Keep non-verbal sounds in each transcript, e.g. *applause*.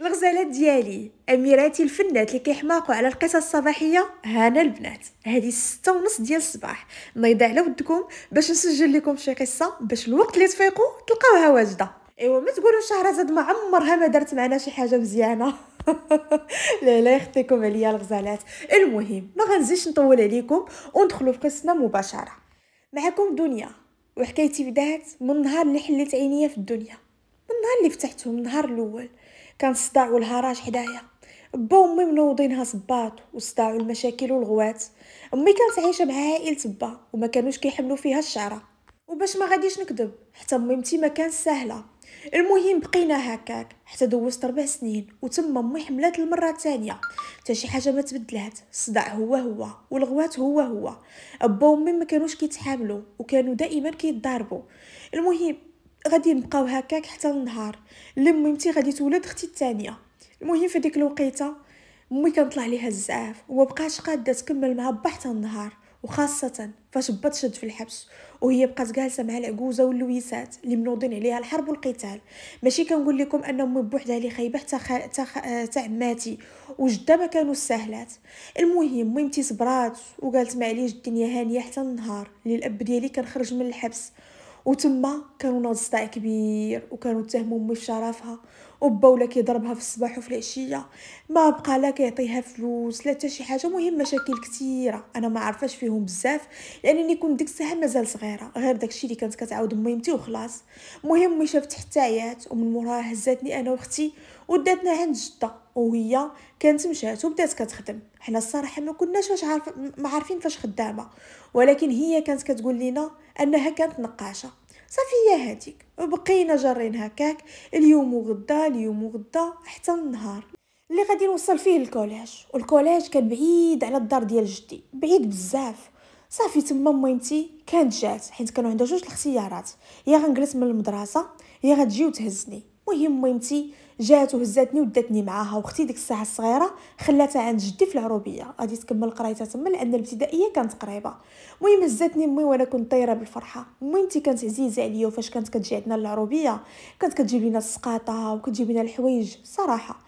الغزالات ديالي اميراتي الفنات اللي كيحماقوا على القصص الصباحيه هانا البنات هذه ستة ونص ديال الصباح نايضه على ودكم باش نسجل لكم شي قصه باش الوقت اللي تفيقوا تلقاوها واجده ايوا ما تقولوا شهرزاد ما عمرها ما درت معنا شي حاجه مزيانه *laughs* لا لا يخطيكم عليا الغزالات المهم ما غنزيدش نطول عليكم وندخلوا في قصتنا مباشره معكم دنيا وحكايتي بدات من النهار اللي حليت عينيا في الدنيا من النهار اللي فتحتهم نهار الاول كان الصداع والهراج حدايا با وامي منوضينها صباط وصداع المشاكل والغوات امي كانت عايشه مع عائله با وما كانوش كيحملوا فيها الشعره وباش ما غاديش نكذب حتى ميمتي ما كان سهله المهم بقينا هكاك حتى دوزت ربع سنين وتم امي حملات المره الثانيه حتى شي حاجه ما تبدلات الصداع هو هو والغوات هو هو ابا وامي ما كانوش كيتحاملوا وكانوا دائما كيتضاربوا المهم غادي نبقاو هكاك حتى النهار لميمتي غادي تولد اختي الثانيه المهم في ديك الوقيته امي كنطلع ليها الزعاف ومبقاش قاده تكمل معها با حتى النهار وخاصة فاش بات شد في الحبس وهي بقات جالسة مع العجوزة واللويسات اللي منوضين عليها الحرب والقتال ماشي كنقول لكم ان امي بوحدها اللي خايبة حتى خ... تا, خ... تا عماتي وجدة ما كانوا السهلات المهم ميمتي صبرات وقالت معليش الدنيا هانية حتى النهار اللي الاب ديالي كان خرج من الحبس وتما كانوا ناض صداع كبير وكانوا اتهموا امي شرفها ولا كيضربها في الصباح وفي العشيه ما بقى لا كيعطيها فلوس لا حتى شي حاجه مهم مشاكل كثيره انا ما عارفاش فيهم بزاف لانني يعني كنت ديك الساعه مازال صغيره غير داكشي اللي كانت كتعاود ميمتي وخلاص المهم مي شافت عيات ومن موراها هزاتني انا واختي وداتنا عند جده وهي كانت مشات وبدات كتخدم حنا الصراحه ما كناش واش عارف ما عارفين فاش خدامه ولكن هي كانت كتقول لنا انها كانت نقاشه صافي يا هاديك بقينا جارين هكاك اليوم وغدا اليوم وغدا حتى النهار اللي غادي نوصل فيه الكوليج والكوليج كان بعيد على الدار ديال جدي بعيد بزاف صافي تما ميمتي كانت جات حيت كانوا عندها جوج الاختيارات يا غنجلس من المدرسه يا غتجي وتهزني مهم ميمتي جات وهزاتني وداتني معاها واختي ديك الساعه الصغيره خلاتها عند جدي في العروبيه غادي تكمل قرايتها تما لان الابتدائيه كانت قريبه المهم هزاتني امي وانا كنت طايره بالفرحه امي انت كانت عزيزه عليا وفاش كانت كتجي عندنا للعروبيه كانت كتجيب لنا السقاطه وكتجيب لنا الحوايج صراحه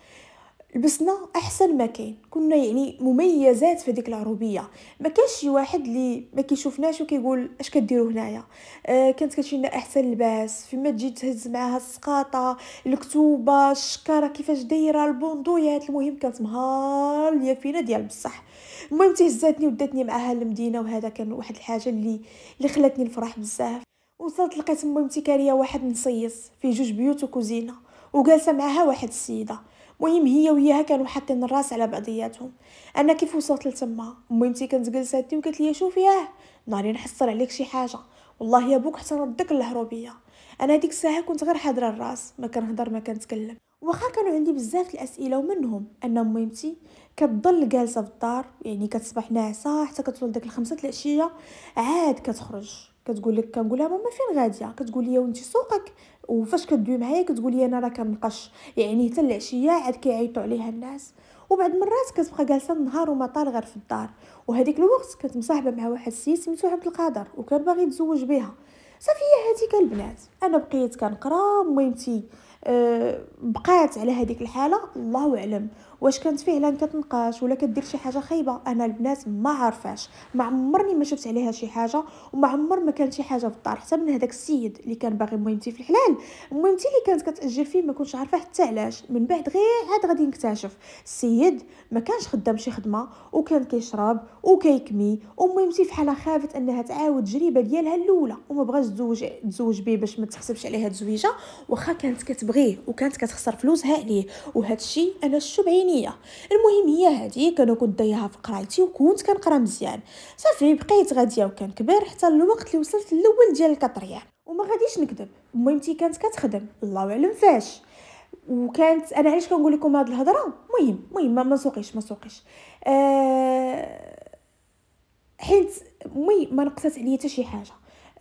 لبسنا احسن ما كاين كنا يعني مميزات في ديك العروبيه ما كانش شي واحد اللي ما كيشوفناش وكيقول اش كديروا هنايا آه كانت كتشيلنا احسن لباس فيما تجي تهز معاها السقاطه الكتوبه الشكاره كيفاش دايره البوندويات المهم كانت مهاليه فينا ديال بصح المهم تهزاتني وداتني معاها للمدينه وهذا كان واحد الحاجه اللي اللي خلاتني نفرح بزاف وصلت لقيت امي كاريه واحد نصيص في جوج بيوت وكوزينه وجالسه معاها واحد السيده مهم هي وياها كانوا حاطين الراس على بعضياتهم انا كيف وصلت لتما ميمتي كانت جلساتي وقالت لي شوف ياه ناري نحصل عليك شي حاجه والله يا بوك حتى نردك الهروبيه انا هذيك الساعه كنت غير حاضره الراس ما كنهضر ما كنتكلم واخا كانوا عندي بزاف الاسئله ومنهم ان ميمتي كتضل جالسه في الدار يعني كتصبح ناعسه حتى كتوصل داك الخمسة العشيه عاد كتخرج كتقول لك كنقولها ماما فين غاديه كتقول لي وانت سوقك وفاش كدوي معايا كتقولي انا راه كنقش يعني حتى العشيه عاد كيعيطوا عليها الناس وبعد مرات كتبقى جالسه النهار وما طال غير في الدار وهذيك الوقت كانت مصاحبه مع واحد السيد سميتو عبد القادر وكان باغي يتزوج بها صافي هي هذيك البنات انا بقيت كنقرا مهمتي أه بقات على هذيك الحاله الله اعلم واش كانت فعلا كتنقاش ولا كدير شي حاجه خايبه انا البنات ما عارفاش ما عمرني ما شفت عليها شي حاجه وما عمر ما كان شي حاجه في الدار حتى من هذاك السيد اللي كان باغي مهمتي في الحلال مهمتي اللي كانت كتاجر فيه ما كنتش عارفه حتى علاش من بعد غير عاد غادي نكتشف السيد ما كانش خدام شي خدمه وكان كيشرب وكيكمي ومهمتي حاله خافت انها تعاود تجربه ديالها الاولى وما بغاش تزوج تزوج بيه باش ما تحسبش عليها تزويجه واخا كانت كتبغيه وكانت كتخسر فلوسها عليه وهذا الشيء انا شو بعين الكيمياء المهم هي هذه كانوا كنت ضيعها في قرايتي وكنت كنقرا مزيان صافي بقيت غاديه كبير حتى الوقت اللي وصلت الاول ديال الكطريان وما غاديش نكذب مهمتي كانت كتخدم الله اعلم فاش وكانت انا علاش كنقول لكم هاد الهضره مهم مهم ما سوقيش ما سوقيش أه حيت مي ما نقصت عليا حتى شي حاجه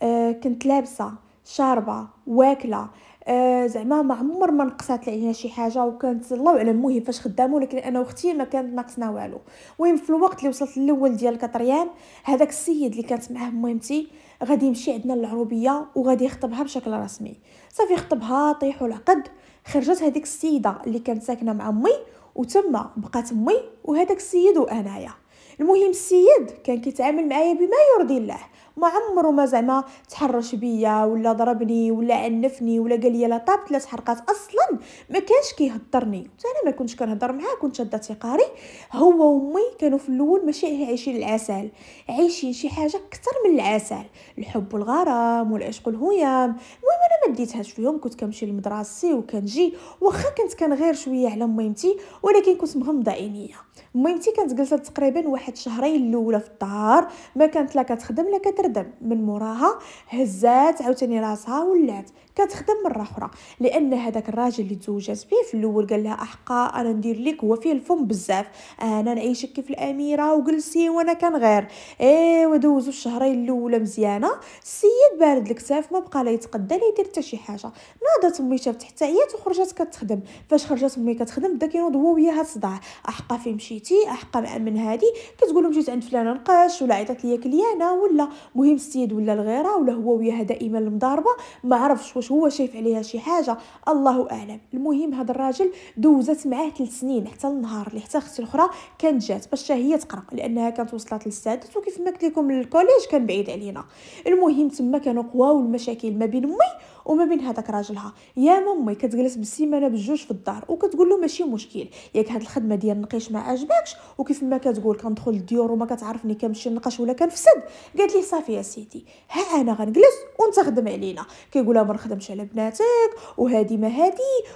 أه كنت لابسه شاربه واكله آه زعما ما عمر ما نقصات علينا شي حاجه وكانت الله اعلم المهم فاش خدامه ولكن انا واختي ما كانت ناقصنا والو المهم في الوقت اللي وصلت الاول ديال الكطريان هذاك السيد اللي كانت معاه مهمتي غادي يمشي عندنا للعروبيه وغادي يخطبها بشكل رسمي صافي خطبها طيحوا العقد خرجت هذيك السيده اللي كانت ساكنه مع امي وتما بقات امي وهذاك السيد وانايا المهم السيد كان كيتعامل معايا بما يرضي الله ما عمره ما زعما تحرش بيا ولا ضربني ولا عنفني ولا قال لي لا طابت لا تحرقات اصلا ما كانش كيهضرني حتى انا ما كنتش كنهضر معاه كنت شاده تيقاري هو وامي كانوا في الاول ماشي عايشين العسل عايشين شي حاجه اكثر من العسل الحب والغرام والعشق والهيام المهم انا ما ديتهاش فيهم كنت كنمشي لمدرستي وكنجي واخا كنت كنغير شويه على ميمتي ولكن كنت مغمضه عينيا ميمتي كانت جلست تقريبا واحد شهرين الاولى في الدار ما كانت لا كتخدم لا كتر تردم من موراها هزات عاوتاني راسها ولات كتخدم مره اخرى لان هذاك الراجل اللي تزوجات به في الاول قال لها احقا انا ندير لك هو فيه الفم بزاف انا نعيشك كيف الاميره وجلسي وانا كنغير ايوا دوزوا الشهرين الاولى مزيانه السيد بارد الكتاف ما بقى لا يتقدى لا يدير حتى شي حاجه ناضت امي شافت حتى هي وخرجت كتخدم فاش خرجت امي كتخدم بدا كينوض هو وياها صداع احقا فين مشيتي احقا مع من هذه كتقول لهم جيت عند فلانه نقاش ولا عيطت ليا كليانه ولا مهم السيد ولا الغيره ولا هو وياها دائما المضاربه ما عرفش واش واش هو شايف عليها شي حاجه الله اعلم المهم هذا الراجل دوزت معاه 3 سنين حتى النهار اللي حتى اختي الاخرى كانت جات باش هي تقرا لانها كانت وصلت للسادس وكيف ما قلت لكم الكوليج كان بعيد علينا المهم تما كانوا قواو المشاكل ما بين امي وما بين هذاك راجلها يا مامي كتجلس بالسيمانه بجوج في الدار وكتقول له ماشي مشكل ياك هاد الخدمه ديال النقيش ما عجبكش وكيف ما كتقول كندخل الديور وما كتعرفني كنمشي نقش ولا كنفسد قالت لي صافي يا سيدي ها انا غنجلس وانت خدم علينا كيقولها ما نخدم تخدمش على بناتك وهذه ما هذه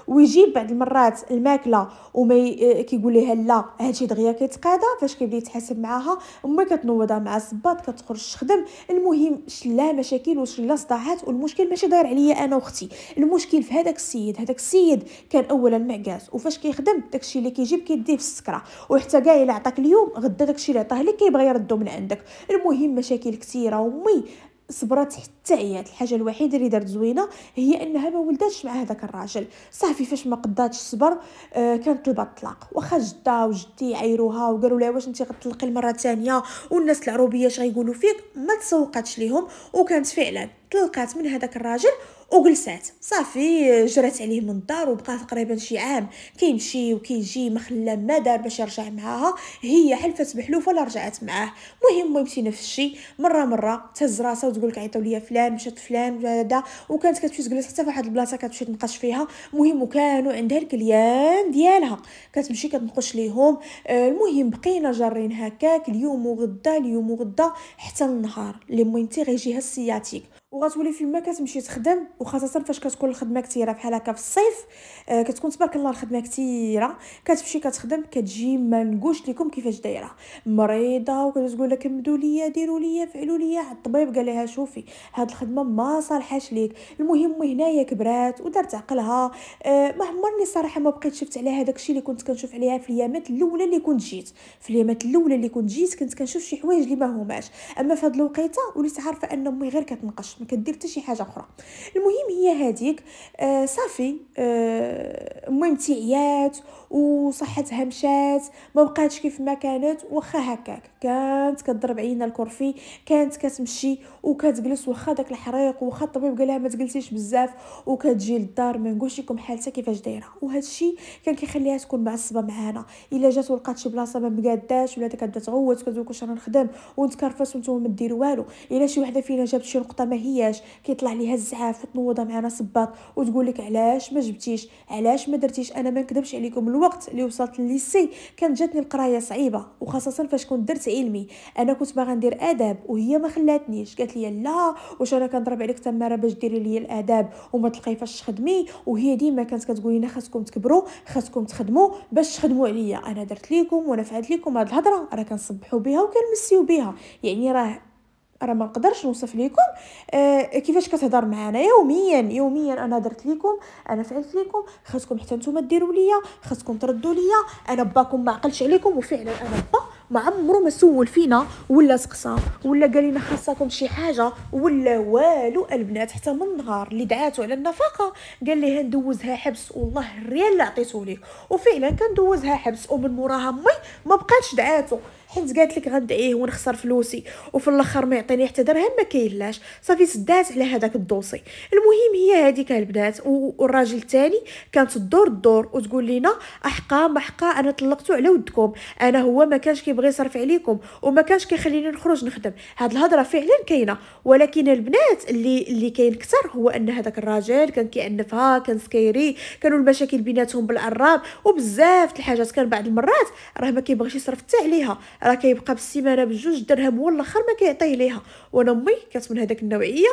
ويجيب بعض المرات الماكله وما آه، كيقول لها لا هادشي دغيا كيتقادا فاش كيبدا يتحاسب معاها امي كتنوضها مع الصباط كتخرج تخدم المهم شلا مشاكل وشلا صداعات والمشكل ماشي داير عليا انا واختي المشكل في هذاك السيد هذاك السيد كان اولا معكاس وفاش كيخدم داكشي اللي كيجيب كيديه في السكره وحتى كاع الا عطاك اليوم غدا داكشي اللي عطاه لك كيبغي يردو من عندك المهم مشاكل كثيره امي صبرات حتى عيات الحاجه الوحيده اللي دارت زوينه هي انها ما ولداتش مع هذاك الراجل صافي فاش ما قداتش صبر آه كانت طلبات الطلاق واخا جدا وجدي عايروها وقالوا لها واش انت غتطلقي المره الثانيه والناس العروبيه اش غيقولوا فيك ما تسوقاتش ليهم وكانت فعلا طلقات من هذاك الراجل وجلسات صافي جرات عليه من الدار وبقى تقريبا شي عام كيمشي وكيجي ما خلا ما دار باش يرجع معاها هي حلفت بحلوفه لا رجعت معاه المهم ميمتي نفس الشيء مره مره تهز راسها وتقول لك عيطوا ليا فلان مشات فلان هذا وكانت كتمشي تجلس حتى فواحد البلاصه كتمشي تنقش فيها المهم وكانوا عندها الكليان ديالها كتمشي كتنقش ليهم آه، المهم بقينا جارين هكاك اليوم وغدا اليوم وغدا حتى النهار اللي ميمتي غيجيها السياتيك وغتولي فيما كتمشي تخدم وخاصه فاش كتكون الخدمه كثيره بحال هكا في الصيف آه كتكون تبارك الله الخدمه كثيره كتمشي كتخدم كتجي ما نقولش لكم كيفاش دايره مريضه وكتقول لك كمدوا ليا ديروا ليا فعلوا ليا الطبيب قال لها شوفي هاد الخدمه ما صالحاش ليك المهم هنايا كبرات ودارت عقلها آه ما عمرني صراحه ما بقيت شفت عليها داكشي اللي كنت كنشوف عليها في اليامات الاولى اللي كنت جيت في اليامات الاولى اللي كنت جيت كنت كنشوف شي حوايج اللي ما هماش اما في هاد الوقيته وليت عارفه ان امي غير كتنقش ما كدير حتى شي حاجه اخرى المهم هي هذيك آه صافي آه، المهم آه تعيات وصحتها مشات ما بقاتش كيف ما كانت واخا هكاك كانت كضرب عينها الكرفي كانت كتمشي وكتجلس واخا داك الحريق واخا الطبيب قالها ما تجلسيش بزاف وكتجي للدار ما نقولش لكم حالتها كيفاش دايره وهذا الشيء كان كيخليها تكون معصبه معانا الا جات ولقات شي بلاصه ما مقاداش ولا كتبدا تعوت كتقول راه نخدم ونتكرفس وانتم ما ديروا والو الا شي وحده فينا جابت شي نقطه ما هي هياش كيطلع ليها الزعاف وتنوض معنا صباط وتقول لك علاش ما جبتيش علاش ما درتيش انا ما نكذبش عليكم الوقت اللي وصلت للسي كانت جاتني القرايه صعيبه وخاصه فاش كنت درت علمي انا كنت باغا ندير اداب وهي ما خلاتنيش قالت لي لا واش انا كنضرب عليك تماره باش ديري لي الاداب وما تلقاي فاش تخدمي وهي ديما كانت كتقول لنا خاصكم تكبروا خاصكم تخدموا باش تخدموا عليا انا درت ليكم ونفعت ليكم هاد الهضره راه كنصبحوا بها وكنمسيو بها يعني راه راه ما نقدرش نوصف لكم آه كيفاش كتهضر معانا يوميا يوميا انا درت لكم انا فعلت لكم خاصكم حتى نتوما ديروا ليا خاصكم تردوا ليا انا باكم ما عقلش عليكم وفعلا انا با ما عمرو ما سول فينا ولا سقسى ولا قال لنا خاصكم شي حاجه ولا والو البنات حتى من نهار اللي دعاتو على النفقه قال لي ندوزها حبس والله الريال اللي عطيتو ليك وفعلا كندوزها حبس ومن موراها مي ما بقاتش دعاتو حيت قالت لك غندعيه ونخسر فلوسي وفي الاخر ما يعطيني حتى درهم ما كاينلاش صافي سدات على هذاك الدوسي المهم هي هذيك البنات والراجل الثاني كانت الدور الدور وتقول لنا احقا ما احقا انا طلقته على ودكم انا هو ما كانش كيبغي يصرف عليكم وما كانش كيخليني نخرج نخدم هاد الهضره فعلا كاينه ولكن البنات اللي اللي كاين كثر هو ان هذاك الراجل كان كيعنفها كان سكيري كانوا المشاكل بيناتهم بالعراب وبزاف الحاجات كان بعض المرات راه ما كيبغيش يصرف حتى عليها راه كيبقى بالسيمانه بجوج درهم والاخر ما كيعطيه ليها وانا امي كانت من هذاك النوعيه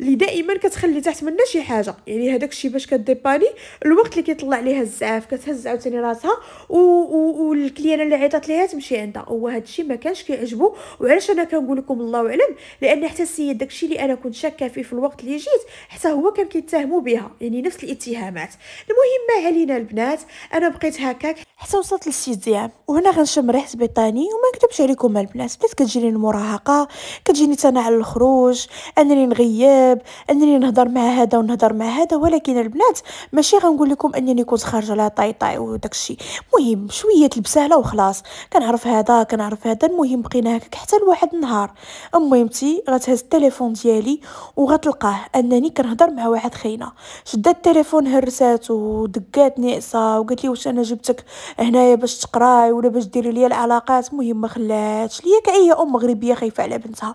اللي دائما كتخلي تحت منا شي حاجه يعني هذاك الشيء باش كديباني الوقت اللي كيطلع ليها الزعاف كتهز عاوتاني راسها والكليانه اللي عيطات ليها تمشي عندها هو هذا الشيء ما كانش كيعجبو وعلاش انا كنقول لكم الله اعلم لان حتى السيد داك الشيء اللي انا كنت شاكه فيه في الوقت اللي جيت حتى هو كان كيتهموا بها يعني نفس الاتهامات المهم ما علينا البنات انا بقيت هكاك حتى وصلت للسيزيام وهنا غنشم ريحه بيطاني وما نكتبش عليكم البلاس البنات بنات كتجيني المراهقه كتجيني تانا على الخروج انني نغيب انني نهضر مع هذا ونهضر مع هذا ولكن البنات ماشي غنقول لكم انني كنت خارجه لا طاي طاي وداك الشيء المهم شويه البساله وخلاص كنعرف هذا كنعرف هذا المهم بقينا هكاك حتى لواحد النهار المهمتي غتهز التليفون ديالي وغتلقاه انني كنهضر مع واحد خينا شدت التليفون هرساتو ودقات نعسه وقالت لي واش انا جبتك هنايا باش تقراي ولا باش ديري ليا العلاقات مهم خلاتش ليا كاي ام مغربيه خايفه على بنتها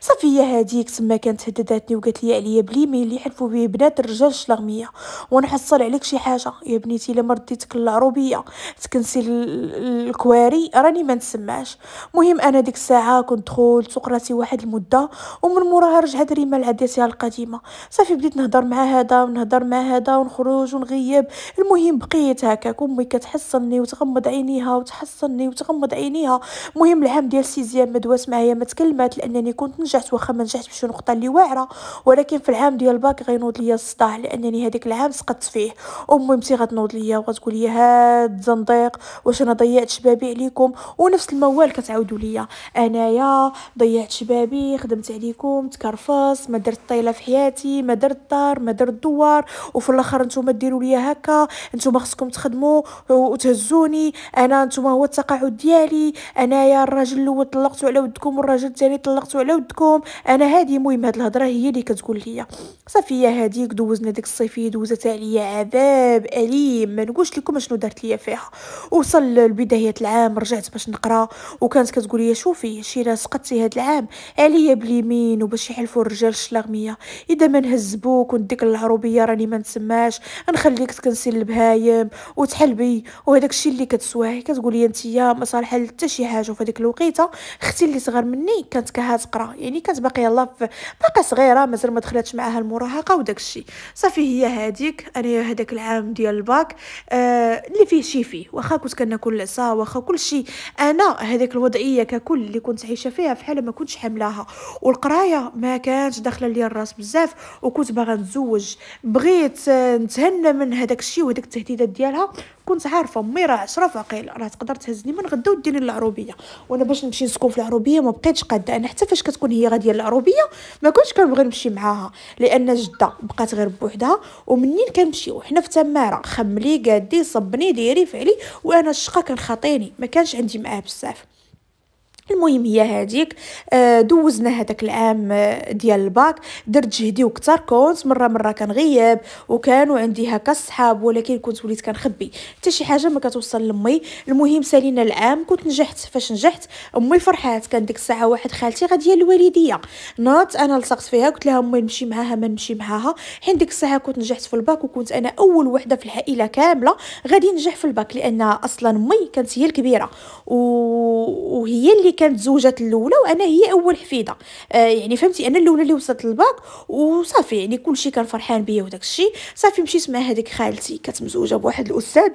صافي هي هذيك تما كانت هددتني وقالت لي عليا بليميل اللي يحلفوا به بنات الرجال الشلاغميه ونحصل عليك شي حاجه يا بنيتي الا مرضيتك للعروبيه تكنسي الكواري راني ما نسمعش مهم انا ديك الساعه كنت دخلت سقراتي واحد المده ومن موراها رجعت ريما لعاداتها القديمه صافي بديت نهضر مع هذا ونهضر مع هذا ونخرج ونغيب المهم بقيت هكاك امي كتحصلني وتغمض عينيها وتحصلني وتغمض عينيها مهم العام ديال سيزيام مدواس معايا ما تكلمات لانني كنت نجحت واخا ما نجحتش بشي نقطه اللي واعره ولكن في العام ديال الباك غينوض ليا الصداع لانني هذيك العام سقطت فيه امي غتنوض ليا وغتقول لي هاد زنديق واش انا ضيعت شبابي عليكم ونفس الموال كتعاودوا ليا انايا ضيعت شبابي خدمت عليكم تكرفص ما درت طيله في حياتي ما درت دار ما درت دوار وفي الاخر نتوما ديروا ليا هكا نتوما خصكم تخدموا وتهزوني انا نتوما هو التقاعد ديالي انايا الراجل الاول طلقتو على ودكم والراجل الثاني طلقتو على ودكم انا هادي المهم هاد الهضره هي اللي كتقول ليا صافي هاديك دوزنا ديك الصيفيه دوزت عليا عذاب اليم ما نقولش لكم شنو دارت ليا فيها وصل لبدايه العام رجعت باش نقرا وكانت كتقول لي شوفي شيرا سقطتي هاد العام عليا باليمين وباش يحلفوا الرجال الشلاغميه اذا ما نهزبوك ونديك العروبيه راني ما نسماش نخليك تكنسي البهايم وتحلبي وهداك الشيء اللي كتسواه كتقول لي انت ما صالحه حتى شي حاجه الحاج وفي ديك الوقيته اختي اللي صغر مني كانت كها تقرا يعني كانت باقي يلا باقا صغيره مازال ما دخلتش معاها المراهقه وداك الشيء صافي هي هذيك انا هذاك العام ديال الباك آه اللي فيه شي فيه واخا كنت كناكل العصا واخا كلشي انا هذيك الوضعيه ككل اللي كنت عايشه فيها حاله ما كنتش حاملاها والقرايه ما كانتش داخله ليا الراس بزاف وكنت باغا نتزوج بغيت آه، نتهنى من هذاك الشيء وهذيك التهديدات ديالها كنت عارفه مي راه 10 فقيل راه تقدر تهزني من غدا وديني للعروبي العربيه وانا باش نمشي نسكن في العربيه ما بقيتش قاده انا حتى فاش كتكون هي غاديه للعربيه ما كنتش كنبغي نمشي معاها لان جده بقات غير بوحدها ومنين كنمشيو حنا في تماره خملي قادي صبني ديري فعلي وانا الشقه كان خاطيني ما كانش عندي معاه بزاف المهم هي هذيك آه، دوزنا هذاك العام آه، ديال الباك درت جهدي وكثر كنت مره مره كنغيب وكانوا عندي هكا الصحاب ولكن كنت وليت كنخبي حتى شي حاجه ما كتوصل لامي المهم سالينا العام كنت نجحت فاش نجحت امي فرحات كان ديك الساعه واحد خالتي غاديه الوالديه نوت انا لصقت فيها قلت لها امي نمشي معاها ما نمشي معاها حين ديك الساعه كنت نجحت في الباك وكنت انا اول وحده في العائله كامله غادي ننجح في الباك لان اصلا امي كانت هي الكبيره و... وهي اللي كانت زوجات الاولى وانا هي اول حفيده آه يعني فهمتي انا الاولى اللي وصلت للباك وصافي يعني كلشي كان فرحان بيا وداك الشيء صافي مشيت مع هذيك خالتي كانت مزوجه بواحد الاستاذ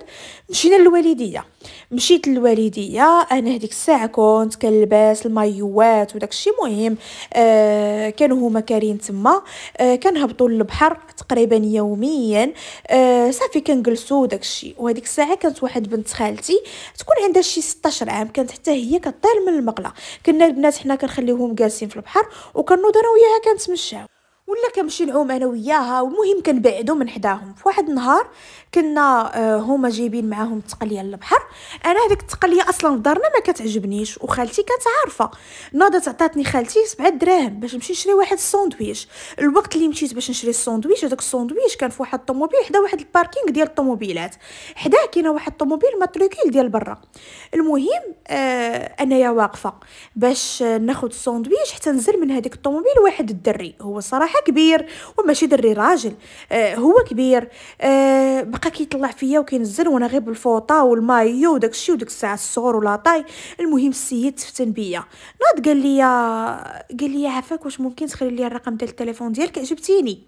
مشينا للوالديه مشيت للوالديه انا هذيك الساعه كنت كنلبس المايوات وداك الشيء مهم آه كانوا هما كارين تما آه كنهبطوا للبحر تقريبا يوميا آه صافي كنجلسوا وداك الشيء وهذيك الساعه كانت واحد بنت خالتي تكون عندها شي 16 عام كانت حتى هي كطير من الماء المقله كنا البنات حنا كنخليوهم جالسين في البحر وكنوض انا وياها كنتمشاو ولا كنمشي نعوم انا وياها المهم كنبعدو من حداهم في واحد النهار كنا آه، هما جايبين معاهم التقليه للبحر انا هذيك التقليه اصلا في دارنا ما كتعجبنيش وخالتي كانت عارفه ناضت عطاتني خالتي سبعة دراهم باش نمشي نشري واحد الساندويش الوقت اللي مشيت باش نشري الساندويش هذاك الساندويش كان في واحد الطوموبيل حدا واحد الباركينغ ديال الطوموبيلات حداه كاين واحد الطوموبيل ماتريكيل ديال برا المهم آه انايا واقفه باش آه، ناخذ الساندويش حتى نزل من هذيك الطوموبيل واحد الدري هو صراحه كبير وماشي دري راجل آه هو كبير آه بقى كيطلع فيا وكينزل وانا غير بالفوطه والمايو وداك وديك الساعه الصغر ولا طاي المهم السيد تفتن بيا ناض قال لي قال لي عافاك واش ممكن تخلي لي الرقم ديال التليفون ديالك عجبتيني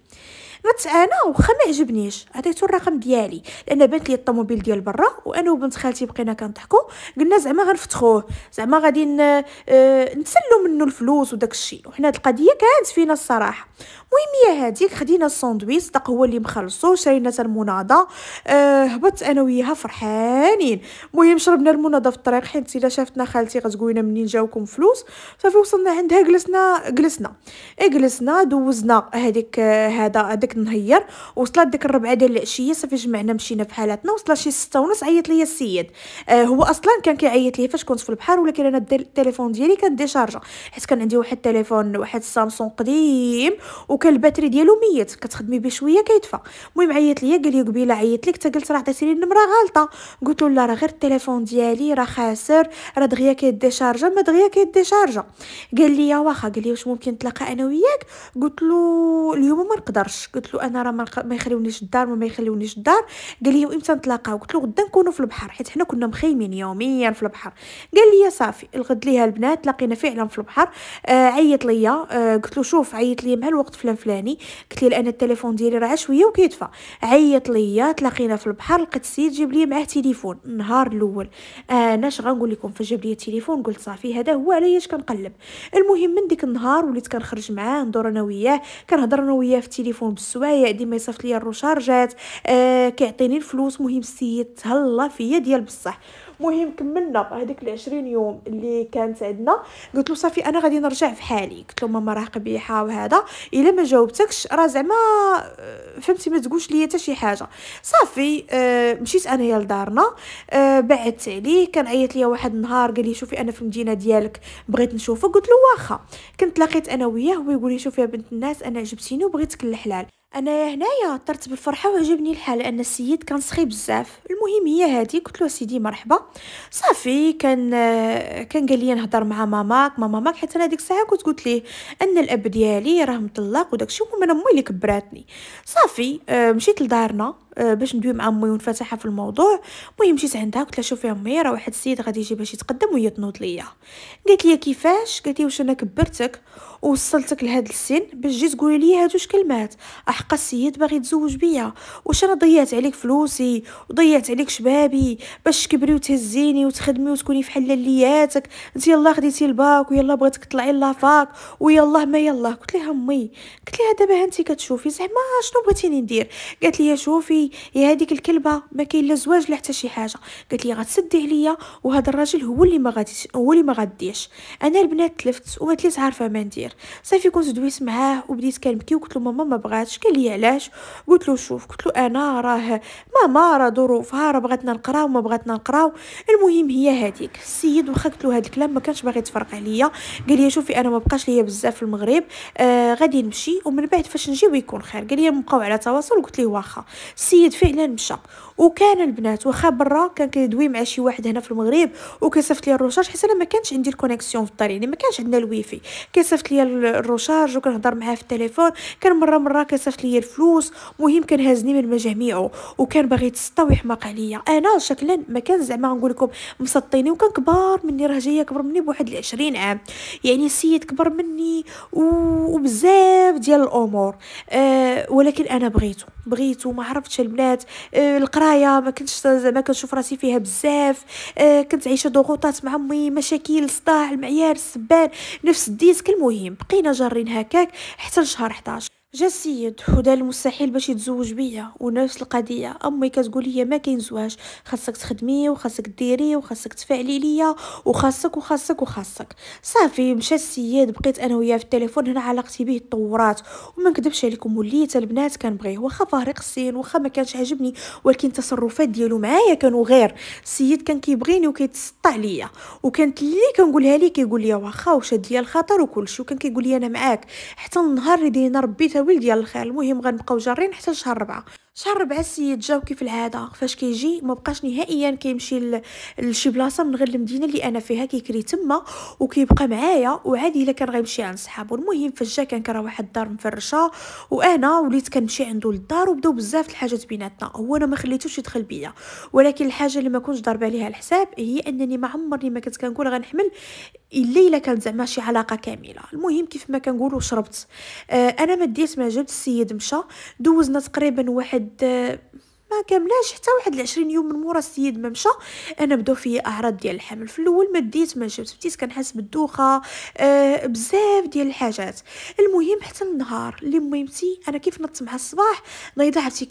غت انا واخا ما عجبنيش عطيتو الرقم ديالي لان بانت لي الطوموبيل ديال برا وانا وبنت خالتي بقينا كنضحكوا قلنا زعما غنفتخوه زعما غادي آه، نتسلو منه الفلوس وداك الشيء وحنا هاد القضيه كانت فينا الصراحه المهم يا هاديك خدينا الساندويتش داك هو اللي مخلصو شرينا حتى المناضه أه هبطت انا وياها فرحانين المهم شربنا المناضه في الطريق حيت الا شافتنا خالتي غتقولنا منين جاوكم فلوس صافي وصلنا عندها جلسنا جلسنا اجلسنا إيه، دوزنا هذيك آه، هذا هذاك ديك النهار وصلت ديك الربعه ديال العشيه صافي جمعنا مشينا بحالاتنا وصلت شي 6 ونص عيط ليا السيد آه هو اصلا كان كيعيط ليا فاش كنت في البحر ولكن انا التليفون ديالي كان ديشارجا حيت كان عندي واحد التليفون واحد سامسونج قديم وكان الباتري ديالو ميت كتخدمي به شويه كيطفى المهم عيط ليا قال لي قبيله عيط لك حتى قلت راه عطيتي لي النمره غلطه قلت له لا راه غير التليفون ديالي راه خاسر راه دغيا كيديشارجا ما دغيا كيديشارجا قال لي واخا قال لي واش ممكن نتلاقى انا وياك قلت له اليوم ما نقدرش قلت له انا راه ما يخليونيش الدار وما يخليونيش الدار قال لي امتى نتلاقاو قلت له غدا نكونوا في البحر حيت حنا كنا مخيمين يوميا في البحر قال لي صافي الغد ليها البنات لقينا فعلا في البحر آه عيط ليا آه قلت له شوف عيط لي مع الوقت فلان فلاني قلت لي انا التليفون ديالي راه شويه وكيدفى عيط ليا تلاقينا في البحر لقيت السيد جاب لي معاه تليفون النهار الاول انا اش غنقول لكم فجاب لي التليفون قلت صافي هذا هو علاش كنقلب المهم من ديك النهار وليت كنخرج معاه ندور انا وياه كنهضر انا وياه في التليفون بس السوايع ديما يصيفط ليا الروشارجات آه كيعطيني الفلوس مهم السيد تهلا فيا ديال بصح مهم كملنا هذيك ال يوم اللي كانت عندنا قلت له صافي انا غادي نرجع في حالي قلت له ماما راه قبيحه وهذا الا ما جاوبتكش راه زعما آه، فهمتي ما تقولش ليا حتى شي حاجه صافي آه مشيت انايا لدارنا آه بعدت عليه كان عيط ليا واحد النهار قال لي شوفي انا في المدينه ديالك بغيت نشوفك قلت له واخا كنت لقيت انا وياه هو يقول لي شوفي يا بنت الناس انا عجبتيني وبغيتك الحلال انايا هنايا طرت بالفرحه وعجبني الحال ان السيد كان سخي بزاف المهم هي هادي قلت له سيدي مرحبا صافي كان كان قال لي نهضر مع ماماك ماما ماك حيت انا ديك الساعه كنت قلت ليه ان الاب ديالي راه مطلق وداكشي المهم انا امي اللي كبراتني صافي آه، مشيت لدارنا آه، باش ندوي مع امي ونفتحها في الموضوع المهم مشيت عندها قلت لها شوفي امي راه واحد السيد غادي يجي باش يتقدم وهي تنوض ليا قالت لي كيفاش قالت لي واش انا كبرتك ووصلتك لهذا السن باش جيت تقولي لي هادو كلمات احق السيد باغي يتزوج بيا واش انا ضيعت عليك فلوسي وضيعت عليك شبابي باش تكبري وتهزيني وتخدمي وتكوني في لياتك انت يلا خديتي الباك ويلا بغيتك تطلعي لافاك ويلا ما يلا قلت لها امي قلت لها دابا انت كتشوفي زعما شنو بغيتيني ندير قالت لي شوفي لي يا هذيك الكلبه ما كاين لا زواج لا حتى شي حاجه قالت لي غتسدي عليا وهذا الراجل هو اللي ما غاديش هو اللي ما غاديش انا البنات تلفت وما تليت عارفه ما ندير صافي كنت دويت معاه وبديت كنبكي وقلت له ماما ما بغاتش قال لي علاش قلت له شوف قلت له انا راه ماما راه ظروفها راه بغاتنا نقراو وما بغاتنا نقراو المهم هي هذيك السيد واخا قلت له هذا الكلام ما كانش باغي يتفرق عليا قال لي شوفي انا ما بقاش ليا بزاف في المغرب آه غادي نمشي ومن بعد فاش نجي ويكون خير قال لي نبقاو على تواصل قلت له واخا السيد فعلا مشى وكان البنات واخا برا كان كيدوي مع شي واحد هنا في المغرب وكيصيفط لي الروشارج حيت انا ما كانش عندي الكونيكسيون في الدار يعني ما كانش عندنا الويفي كيصيفط لي الروشارج وكنهضر معاه في التليفون كان مره مره كيصيفط لي الفلوس مهم كان هازني من مجاميعه وكان باغي يتسطى ويحماق عليا انا شكلا ما كان زعما نقول لكم مسطيني وكان كبار مني راه جايه كبر مني بواحد العشرين عام يعني السيد كبر مني وبزاف ديال الامور أه ولكن انا بغيتو بغيتو ما عرفتش البنات آه القرايه ما كنتش زعما كنشوف راسي فيها بزاف آه كنت عايشه ضغوطات مع امي مشاكل صداع المعيار السبان نفس الديسك المهم بقينا جارين هكاك حتى لشهر 11 جا السيد ودار المستحيل باش يتزوج بيا ونفس القضيه امي كتقول لي ما كاين زواج خاصك تخدمي وخاصك ديري وخاصك تفعلي ليا وخاصك وخاصك وخاصك صافي مشى السيد بقيت انا وياه في التليفون هنا علاقتي بيه تطورات وما نكذبش عليكم وليت البنات كنبغيه واخا فارق السن واخا ما كانش عاجبني ولكن التصرفات ديالو معايا كانوا غير السيد كان كيبغيني وكيتسطع عليا وكانت اللي كنقولها ليه كيقول لي واخا وشاد ليا الخطر وكلشي وكان كيقول لي انا معاك حتى النهار اللي دينا ربي ولدي ديال الخير المهم غنبقاو جارين حتى شهر ربعة شهر ربعة السيد جاو كيف العاده فاش كيجي ما بقاش نهائيا كيمشي لشي بلاصه من غير المدينه اللي انا فيها كيكري تما وكيبقى معايا وعادي الا كان غيمشي عند صحابو المهم فاش جا كان كرا واحد الدار مفرشه وانا وليت كنمشي عنده للدار وبداو بزاف الحاجات بيناتنا هو انا ما خليتوش يدخل بيا ولكن الحاجه اللي ما كنتش ضاربه ليها الحساب هي انني ما عمرني ما كنت كنقول غنحمل الا الا كانت زعما شي علاقه كامله المهم كيف ما كنقولوا شربت آه انا ما ديت ما جبت السيد مشى دوزنا تقريبا واحد the ما حتى واحد العشرين يوم من مورا السيد ما مشى انا بداو فيا اعراض ديال الحمل في الاول ما ديت ما جبت بديت كنحس بالدوخه آه بزاف ديال الحاجات المهم حتى النهار اللي ميمتي انا كيف نط مع الصباح نايضه عرفتي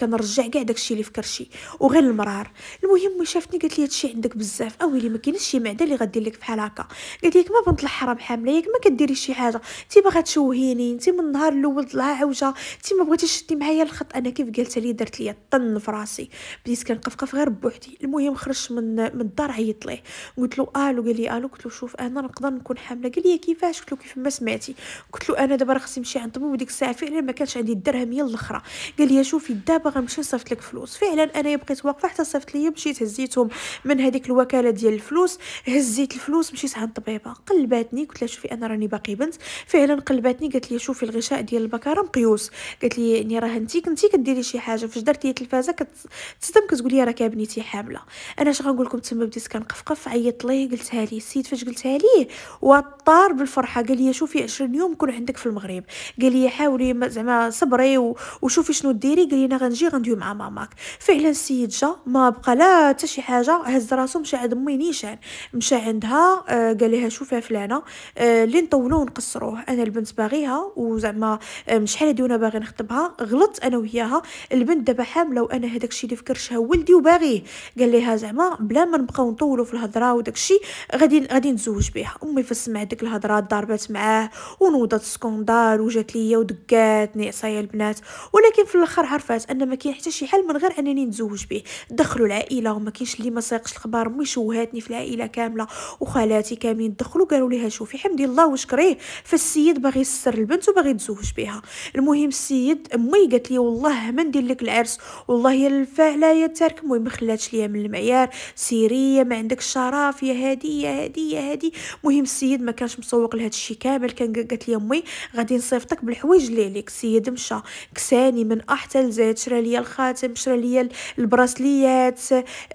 كنرجع كاع داكشي اللي في كرشي وغير المرار المهم ملي شافتني قالت لي هادشي عندك بزاف اويلي ما كاينش شي معده اللي غدير لك بحال هكا قالت لك ما بنت الحرام حامله ياك ما كديري شي حاجه انت باغا تشوهيني انت من النهار الاول طلع عوجه انت ما بغيتيش تشدي معايا الخط انا كيف قالت لي درت لي كنطن في راسي بديت كنقفقف غير بوحدي المهم خرجت من من الدار عيط ليه قلت له الو قال لي الو قلت له شوف انا نقدر نكون حامله قال لي كيفاش قلت له كيف ما سمعتي قلت له انا دابا راه خصني نمشي عند الطبيب وديك الساعه فعلا ما كانش عندي الدرهم هي الاخرى قال لي شوفي دابا غنمشي نصيفط لك فلوس فعلا انا بقيت واقفه حتى صيفط لي مشيت هزيتهم من هذيك الوكاله ديال الفلوس هزيت الفلوس مشيت عند الطبيبه قلباتني قلت لها شوفي انا راني باقي بنت فعلا قلباتني قالت لي شوفي الغشاء ديال البكاره مقيوس قالت لي يعني راه انت كنتي كديري شي حاجه فاش درتي التلفازه كتصدم كتقول لي يا بنيتي حامله انا اش غنقول لكم تما بديت كنقفقف عيطت ليه قلتها ليه السيد فاش قلتها ليه وطار بالفرحه قال لي شوفي 20 يوم نكون عندك في المغرب قال لي حاولي زعما صبري وشوفي شنو ديري قال لي انا غنجي غندوي مع ماماك فعلا السيد جا ما بقى لا حتى شي حاجه هز راسو مشى عند امي نيشان مشى عندها آه، قال لها شوفي فلانه آه، اللي نطولوا ونقصروه انا البنت باغيها وزعما آه شحال هادي وانا باغي نخطبها غلطت انا وياها البنت دابا حام لو انا هذاك الشيء اللي في كرشها ولدي وباغيه قال ليها زعما بلا ما نبقاو نطولوا في الهضره وداك الشيء غادي غادي نتزوج بها امي فسمع ديك الهضره ضربات معاه ونوضت سكوندار وجات ليا ودقاتني عصايا البنات ولكن في الاخر عرفات ان ما كاين حتى شي حل من غير انني نتزوج به دخلوا العائله وما كاينش اللي ما ساقش الخبار امي شوهاتني في العائله كامله وخالاتي كاملين دخلوا قالوا ليها شوفي حمدي الله وشكريه فالسيد باغي يسر البنت وباغي يتزوج بها المهم السيد امي قالت لي والله ما ندير لك العرس والله يا الفاعله يا التارك المهم خلاتش ليا من المعيار سيريه ما عندك شرف يا هادي يا هادي يا هادي المهم السيد ما كانش مسوق لهذا الشيء كامل كان قالت لي امي غادي نصيفطك بالحوايج اللي عليك السيد مشى كساني من احتل زيت شرا ليا الخاتم شرا ليا البراسليات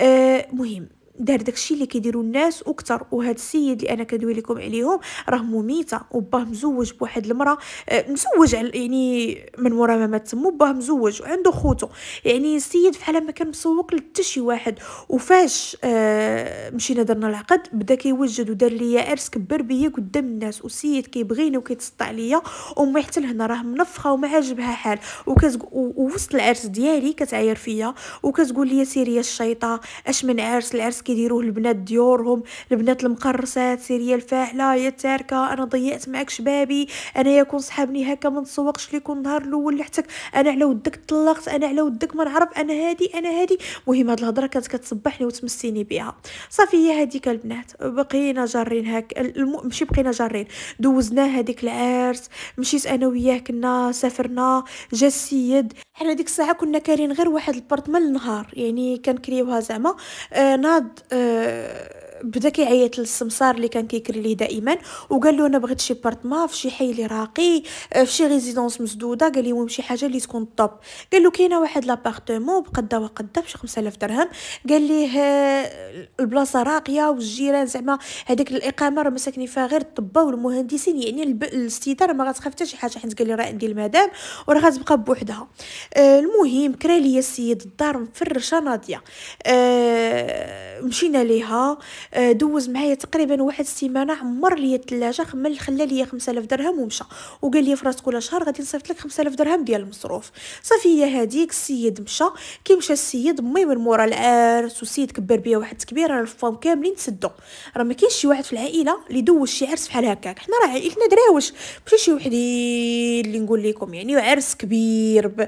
المهم آه، دار داكشي اللي كيديروا الناس وكثر وهذا السيد اللي انا كدوي لكم عليهم راه مميته وباه مزوج بواحد المراه آه، مزوج يعني من ورا ما مات تمو باه مزوج وعنده خوتو يعني السيد فحال ما كان مسوق لحتى شي واحد وفاش آه مشينا درنا العقد بدا كيوجد ودار ليا عرس كبر بيا قدام الناس والسيد كيبغيني وكيتسطع ليا امي حتى لهنا راه منفخه وما عاجبها حال وكتقول وسط العرس ديالي كتعاير فيا وكتقول لي سيري الشيطه اش من عرس العرس كيديروه البنات ديورهم البنات المقرصات سيريا الفاحله يا التاركه انا ضيعت معك شبابي انا يا كون صحابني هكا ما نتسوقش ليكون النهار الاول لحتك انا على ودك طلقت انا على ودك ما نعرف انا هادي انا هادي المهم هاد الهضره كانت كتصبحني وتمسيني بها صافي هي هذيك البنات بقينا جارين هاك الم... بقينا جارين دوزنا هذيك العرس مشيت انا وياه كنا سافرنا جا السيد حنا ديك الساعه كنا كارين غير واحد البارطمان النهار يعني كنكريوها زعما آه ناض uh, بدا كيعيط للسمسار اللي كان كيكري ليه دائما وقال له انا بغيت شي بارتما في شي حي اللي راقي آه، في شي ريزيدونس مسدوده قال لهم شي حاجه اللي تكون طوب قال له كاينه واحد لابارتمون بقدا وقدا بشي 5000 درهم قال ليه آه، البلاصه راقيه والجيران زعما هذيك الاقامه راه مساكنين فيها غير الطبه والمهندسين يعني الاستيدار ما غتخاف حتى شي حاجه حيت قال لي راه عندي المدام وراه غتبقى بوحدها آه، المهم كرا ليا السيد الدار مفرشه ناضيه مشينا ليها آه، دوز معايا تقريبا واحد السيمانه عمر ليا الثلاجه خمل خلى ليا 5000 درهم ومشى وقال لي فراس كل شهر غادي نصيفط لك 5000 درهم ديال المصروف صافي هي هذيك السيد مشى كي مشى السيد مي من مورا العرس وسيد كبر بيا واحد التكبير راه الفام كاملين تسدوا راه ما كاينش شي واحد في العائله اللي دوز شي عرس بحال هكاك حنا راه عائلتنا دراوش ماشي شي وحدين اللي نقول لكم يعني عرس كبير ب...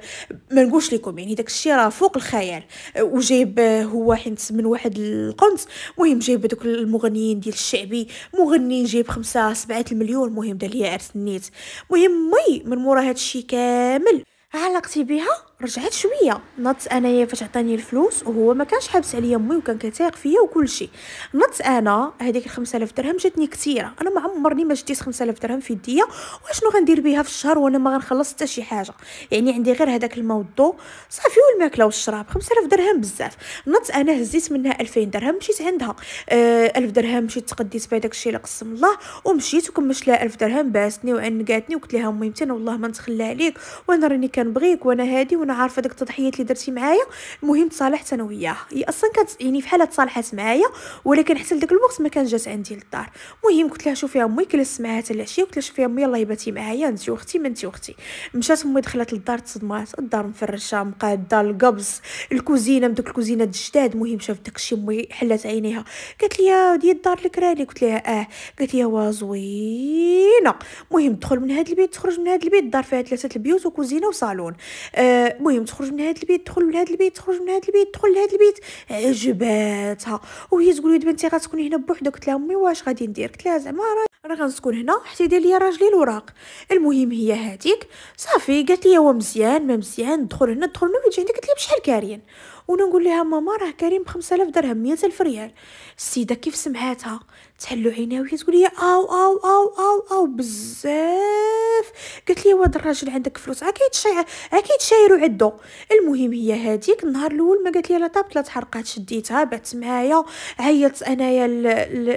ما نقولش لكم يعني داك الشيء راه فوق الخيال وجايب آه، هو حيت من واحد القنت المهم جايب بدوك المغنيين ديال الشعبي مغني جايب خمسة سبعة المليون مهم ليا عرس النيت مهم مي من مورا هادشي كامل علاقتي بها رجعت شويه نط انايا فاش عطاني الفلوس وهو ما كانش حابس عليا امي وكان كتايق فيا وكل شيء نط انا هذيك 5000 درهم جاتني كثيره انا ما عمرني ما شديت 5000 درهم في يديا واشنو غندير بها في الشهر وانا ما غنخلص حتى شي حاجه يعني عندي غير هذاك الماء والضو صافي والماكله والشراب 5000 درهم بزاف نط انا هزيت منها 2000 درهم مشيت عندها 1000 أه درهم مشيت تقديت بهذاك الشيء اللي قسم الله ومشيت وكملت لها 1000 درهم باسني وعنقاتني وقلت لها امي متين والله ما نتخلى عليك وانا راني كنبغيك وانا هادي وانا عارفه داك التضحيات اللي درتي معايا المهم تصالحت انا وياها هي اصلا كانت يعني فحالها تصالحات معايا ولكن حتى لذاك الوقت ما كان جات عندي للدار المهم قلت لها شوفي امي كلست معاها حتى العشيه قلت لها شوفي امي الله يباتي معايا انت واختي ما انت واختي مشات امي دخلت للدار تصدمات الدار مفرشه مقاده القبص الكوزينه من دوك الكوزينه الجداد المهم شافت داكشي امي حلات عينيها قالت لي دي الدار الكرالي قلت لها اه قالت لي وا زوينه المهم تدخل من هذا البيت تخرج من هذا البيت الدار فيها ثلاثه البيوت وكوزينه وصالون آه المهم تخرج من هذا البيت تدخل لهذا البيت تخرج من هذا البيت تدخل لهذا البيت عجباتها آه، وهي تقول لي بنتي غتكوني هنا بوحدك قلت لها امي واش غادي ندير قلت لها زعما راه غنسكن هنا حتى يدير لي راجلي الوراق المهم هي هذيك صافي قالت لي هو مزيان ما مزيان دخل هنا دخل ما يجي عندك قلت لها بشحال كاريين ونقول لها ماما راه كريم ب 5000 درهم ألف ريال السيده كيف سمعاتها تحلو عينيها وهي تقول لي او او او او او بزاف قالت لي واد الراجل عندك فلوس اكيد شي اكيد شايرو عدو المهم هي هذيك النهار الاول ما قالت لي لا طابت لا تحرقات شديتها بعت معايا عيطت انايا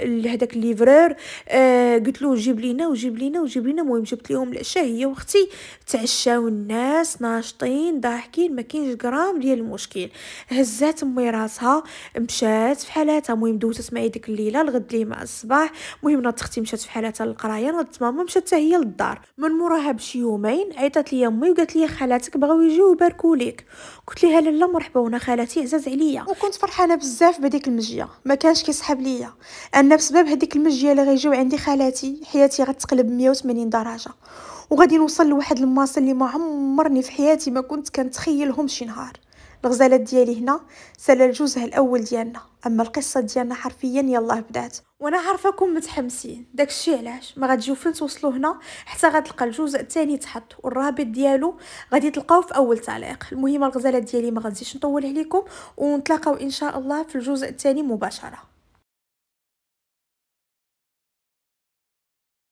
لهداك الليفرور آه قلت له جيب لينا وجيب لينا وجيب لينا المهم جبت لهم العشاء هي واختي تعشاو الناس ناشطين ضاحكين ما كاينش غرام ديال المشكل هزات امي راسها مشات في حالاتها المهم دوزت معايا ديك الليله الغد ليه مع الصباح المهم ناض اختي مشات في حالاتها للقرايه ناض ماما مشات حتى هي للدار من موراها بشي يومين عيطت لي امي وقالت لي خالاتك بغاو يجيو يباركوا ليك قلت ليها لالا مرحبا وانا خالاتي عزاز عليا وكنت فرحانه بزاف بهذيك المجيه ما كانش كيسحب ليا انا بسبب هذيك المجيه اللي غيجيو عندي خالاتي حياتي غتقلب 180 درجه وغادي نوصل لواحد الماصل اللي ما عمرني في حياتي ما كنت كنتخيلهم شي نهار الغزالات ديالي هنا سالا الجزء الاول ديالنا اما القصه ديالنا حرفيا يلاه بدات وانا عارفاكم متحمسين داكشي علاش ما غتجيو فين توصلوا هنا حتى غتلقى الجزء الثاني تحط والرابط ديالو غادي تلقاوه في اول تعليق المهم الغزالات ديالي ما غاديش نطول عليكم ونتلاقاو ان شاء الله في الجزء الثاني مباشره